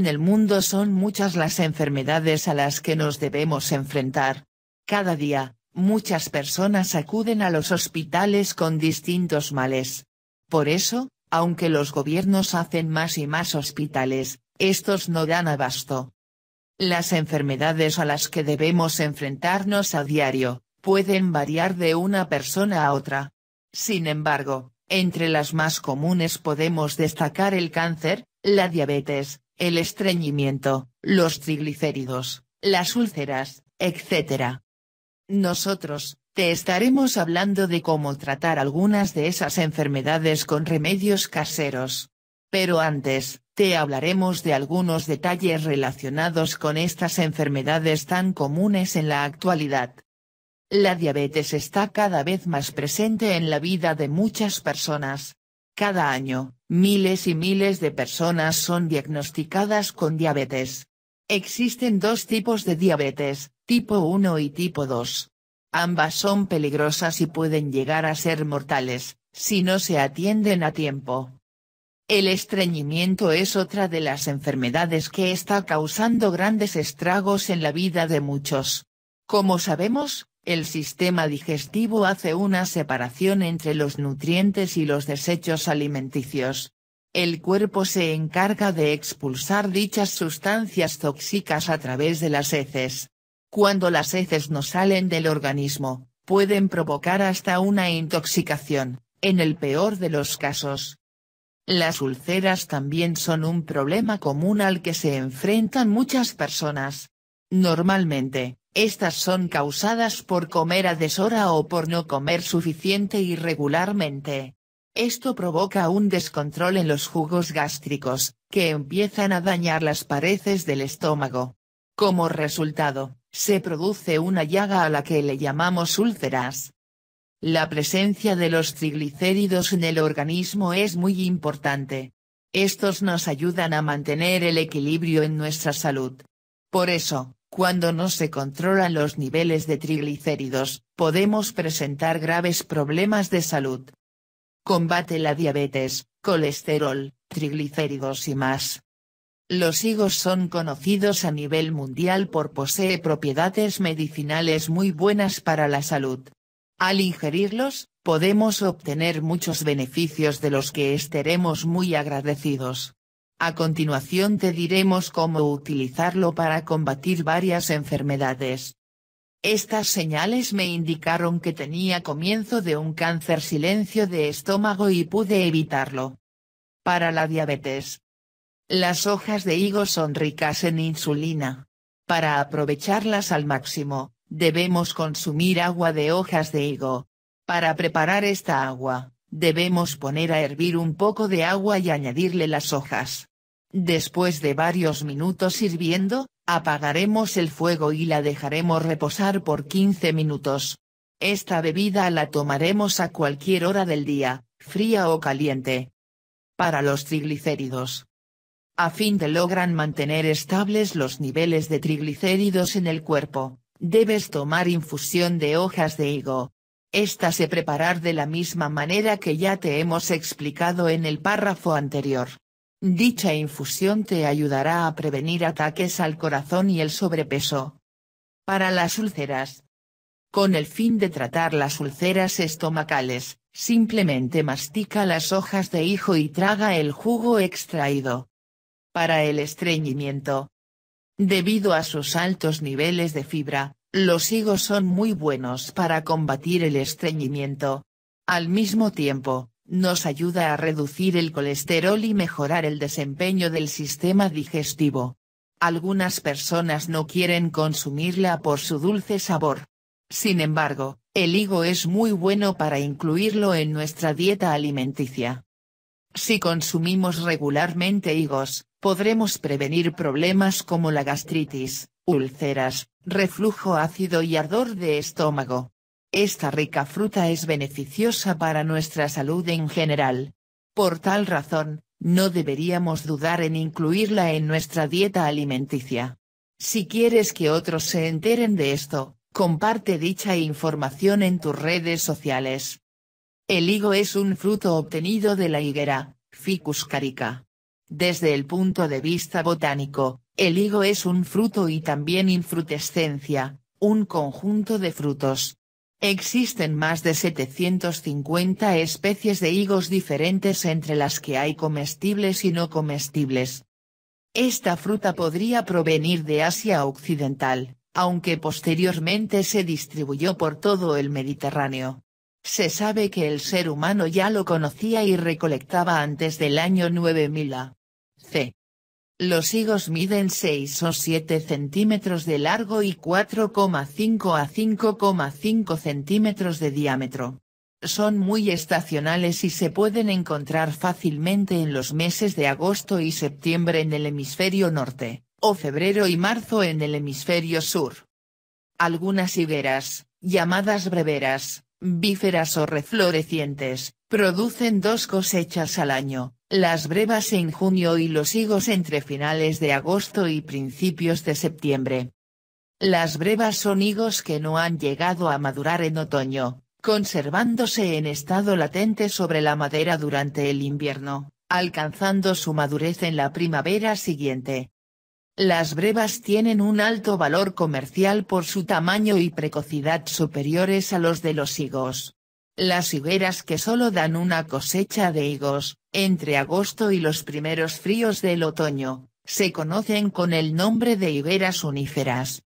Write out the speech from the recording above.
En el mundo son muchas las enfermedades a las que nos debemos enfrentar. Cada día, muchas personas acuden a los hospitales con distintos males. Por eso, aunque los gobiernos hacen más y más hospitales, estos no dan abasto. Las enfermedades a las que debemos enfrentarnos a diario, pueden variar de una persona a otra. Sin embargo, entre las más comunes podemos destacar el cáncer, la diabetes, el estreñimiento, los triglicéridos, las úlceras, etc. Nosotros, te estaremos hablando de cómo tratar algunas de esas enfermedades con remedios caseros. Pero antes, te hablaremos de algunos detalles relacionados con estas enfermedades tan comunes en la actualidad. La diabetes está cada vez más presente en la vida de muchas personas. Cada año, Miles y miles de personas son diagnosticadas con diabetes. Existen dos tipos de diabetes, tipo 1 y tipo 2. Ambas son peligrosas y pueden llegar a ser mortales, si no se atienden a tiempo. El estreñimiento es otra de las enfermedades que está causando grandes estragos en la vida de muchos. Como sabemos, el sistema digestivo hace una separación entre los nutrientes y los desechos alimenticios. El cuerpo se encarga de expulsar dichas sustancias tóxicas a través de las heces. Cuando las heces no salen del organismo, pueden provocar hasta una intoxicación, en el peor de los casos. Las úlceras también son un problema común al que se enfrentan muchas personas. Normalmente, estas son causadas por comer a deshora o por no comer suficiente y regularmente. Esto provoca un descontrol en los jugos gástricos, que empiezan a dañar las paredes del estómago. Como resultado, se produce una llaga a la que le llamamos úlceras. La presencia de los triglicéridos en el organismo es muy importante. Estos nos ayudan a mantener el equilibrio en nuestra salud. Por eso, cuando no se controlan los niveles de triglicéridos, podemos presentar graves problemas de salud. Combate la diabetes, colesterol, triglicéridos y más. Los higos son conocidos a nivel mundial por poseer propiedades medicinales muy buenas para la salud. Al ingerirlos, podemos obtener muchos beneficios de los que estaremos muy agradecidos. A continuación te diremos cómo utilizarlo para combatir varias enfermedades. Estas señales me indicaron que tenía comienzo de un cáncer silencio de estómago y pude evitarlo. Para la diabetes. Las hojas de higo son ricas en insulina. Para aprovecharlas al máximo, debemos consumir agua de hojas de higo. Para preparar esta agua, debemos poner a hervir un poco de agua y añadirle las hojas. Después de varios minutos hirviendo, apagaremos el fuego y la dejaremos reposar por 15 minutos. Esta bebida la tomaremos a cualquier hora del día, fría o caliente. Para los triglicéridos. A fin de logran mantener estables los niveles de triglicéridos en el cuerpo, debes tomar infusión de hojas de higo. Esta se preparar de la misma manera que ya te hemos explicado en el párrafo anterior. Dicha infusión te ayudará a prevenir ataques al corazón y el sobrepeso. Para las úlceras. Con el fin de tratar las úlceras estomacales, simplemente mastica las hojas de hijo y traga el jugo extraído. Para el estreñimiento. Debido a sus altos niveles de fibra, los higos son muy buenos para combatir el estreñimiento. Al mismo tiempo, nos ayuda a reducir el colesterol y mejorar el desempeño del sistema digestivo. Algunas personas no quieren consumirla por su dulce sabor. Sin embargo, el higo es muy bueno para incluirlo en nuestra dieta alimenticia. Si consumimos regularmente higos, podremos prevenir problemas como la gastritis, úlceras, reflujo ácido y ardor de estómago. Esta rica fruta es beneficiosa para nuestra salud en general. Por tal razón, no deberíamos dudar en incluirla en nuestra dieta alimenticia. Si quieres que otros se enteren de esto, comparte dicha información en tus redes sociales. El higo es un fruto obtenido de la higuera, Ficus carica. Desde el punto de vista botánico, el higo es un fruto y también infrutescencia, un conjunto de frutos, Existen más de 750 especies de higos diferentes entre las que hay comestibles y no comestibles. Esta fruta podría provenir de Asia Occidental, aunque posteriormente se distribuyó por todo el Mediterráneo. Se sabe que el ser humano ya lo conocía y recolectaba antes del año 9000 C. Los higos miden 6 o 7 centímetros de largo y 4,5 a 5,5 centímetros de diámetro. Son muy estacionales y se pueden encontrar fácilmente en los meses de agosto y septiembre en el hemisferio norte, o febrero y marzo en el hemisferio sur. Algunas higueras, llamadas breveras, bíferas o reflorecientes, producen dos cosechas al año, las brevas en junio y los higos entre finales de agosto y principios de septiembre. Las brevas son higos que no han llegado a madurar en otoño, conservándose en estado latente sobre la madera durante el invierno, alcanzando su madurez en la primavera siguiente. Las brevas tienen un alto valor comercial por su tamaño y precocidad superiores a los de los higos. Las higueras que solo dan una cosecha de higos, entre agosto y los primeros fríos del otoño, se conocen con el nombre de higueras uníferas.